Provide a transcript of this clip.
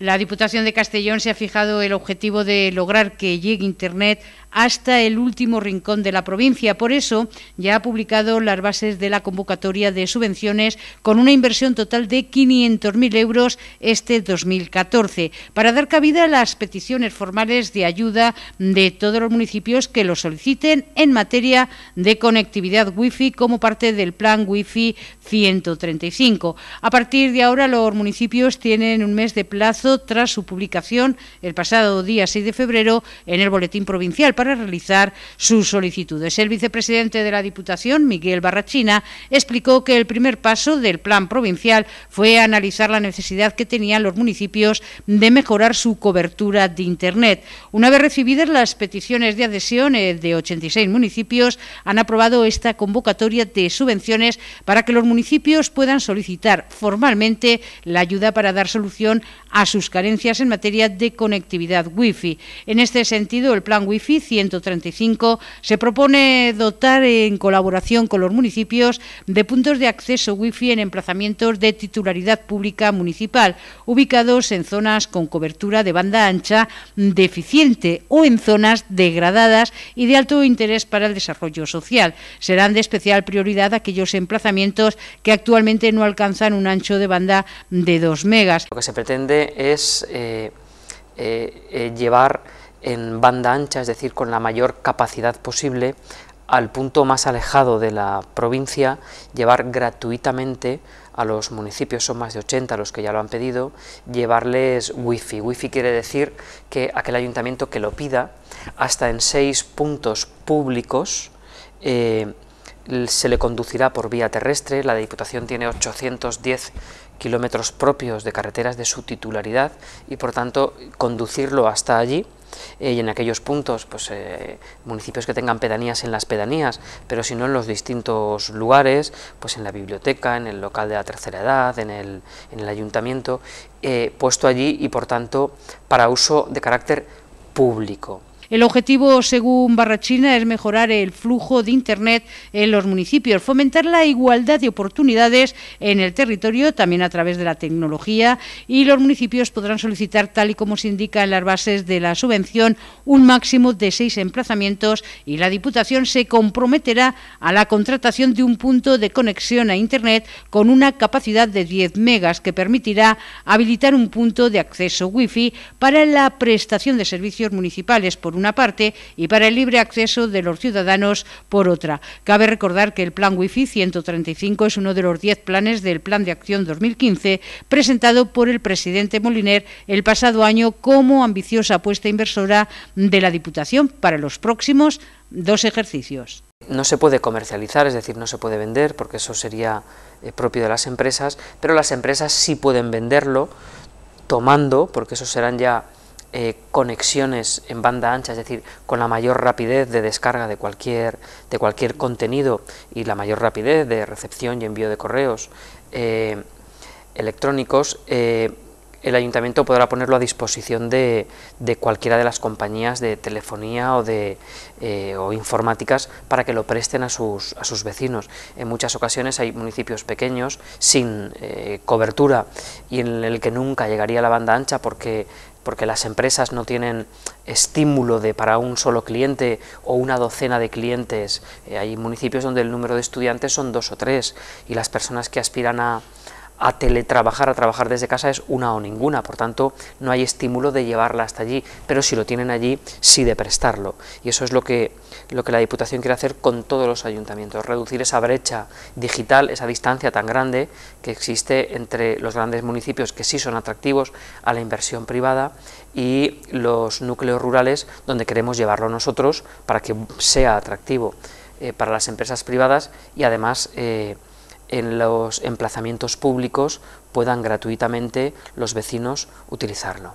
La Diputación de Castellón se ha fijado el objetivo de lograr que llegue Internet hasta el último rincón de la provincia. Por eso ya ha publicado las bases de la convocatoria de subvenciones con una inversión total de 500.000 euros este 2014 para dar cabida a las peticiones formales de ayuda de todos los municipios que lo soliciten en materia de conectividad wifi como parte del plan wifi 135. A partir de ahora los municipios tienen un mes de plazo tras su publicación el pasado día 6 de febrero en el boletín provincial para realizar sus solicitudes. El vicepresidente de la Diputación, Miguel Barrachina, explicó que el primer paso del plan provincial fue analizar la necesidad que tenían los municipios de mejorar su cobertura de Internet. Una vez recibidas las peticiones de adhesión eh, de 86 municipios, han aprobado esta convocatoria de subvenciones para que los municipios puedan solicitar formalmente la ayuda para dar solución a sus carencias en materia de conectividad wifi. En este sentido, el plan wifi. fi 135 se propone dotar en colaboración con los municipios de puntos de acceso wifi en emplazamientos de titularidad pública municipal, ubicados en zonas con cobertura de banda ancha deficiente o en zonas degradadas y de alto interés para el desarrollo social. Serán de especial prioridad aquellos emplazamientos que actualmente no alcanzan un ancho de banda de 2 megas. Lo que se pretende es eh, eh, eh, llevar en banda ancha, es decir, con la mayor capacidad posible, al punto más alejado de la provincia, llevar gratuitamente a los municipios, son más de 80 los que ya lo han pedido, llevarles wifi. Wifi quiere decir que aquel ayuntamiento que lo pida, hasta en seis puntos públicos, eh, se le conducirá por vía terrestre, la Diputación tiene 810 kilómetros propios de carreteras de su titularidad y por tanto conducirlo hasta allí eh, y en aquellos puntos, pues eh, municipios que tengan pedanías en las pedanías, pero si no en los distintos lugares, pues en la biblioteca, en el local de la tercera edad, en el, en el ayuntamiento, eh, puesto allí y por tanto para uso de carácter público. El objetivo, según Barrachina, es mejorar el flujo de Internet en los municipios, fomentar la igualdad de oportunidades en el territorio, también a través de la tecnología, y los municipios podrán solicitar, tal y como se indica en las bases de la subvención, un máximo de seis emplazamientos y la Diputación se comprometerá a la contratación de un punto de conexión a Internet con una capacidad de 10 megas que permitirá habilitar un punto de acceso Wi-Fi para la prestación de servicios municipales por una parte y para el libre acceso de los ciudadanos por otra. Cabe recordar que el plan Wi-Fi 135 es uno de los 10 planes del Plan de Acción 2015 presentado por el presidente Moliner el pasado año como ambiciosa apuesta inversora de la Diputación para los próximos dos ejercicios. No se puede comercializar, es decir, no se puede vender porque eso sería eh, propio de las empresas, pero las empresas sí pueden venderlo tomando, porque esos serán ya eh, conexiones en banda ancha, es decir, con la mayor rapidez de descarga de cualquier, de cualquier contenido y la mayor rapidez de recepción y envío de correos eh, electrónicos, eh, el ayuntamiento podrá ponerlo a disposición de, cualquiera de las compañías de telefonía o de o informáticas para que lo presten a sus, a sus vecinos. En muchas ocasiones hay municipios pequeños sin cobertura y en el que nunca llegaría la banda ancha porque porque las empresas no tienen estímulo de para un solo cliente o una docena de clientes. Eh, hay municipios donde el número de estudiantes son dos o tres y las personas que aspiran a, a teletrabajar, a trabajar desde casa es una o ninguna, por tanto no hay estímulo de llevarla hasta allí, pero si lo tienen allí, sí de prestarlo. Y eso es lo que, lo que la Diputación quiere hacer con todos los ayuntamientos, reducir esa brecha digital, esa distancia tan grande que existe entre los grandes municipios que sí son atractivos a la inversión privada y los núcleos rurales donde queremos llevarlo nosotros para que sea atractivo eh, para las empresas privadas y además eh, en los emplazamientos públicos puedan gratuitamente los vecinos utilizarlo.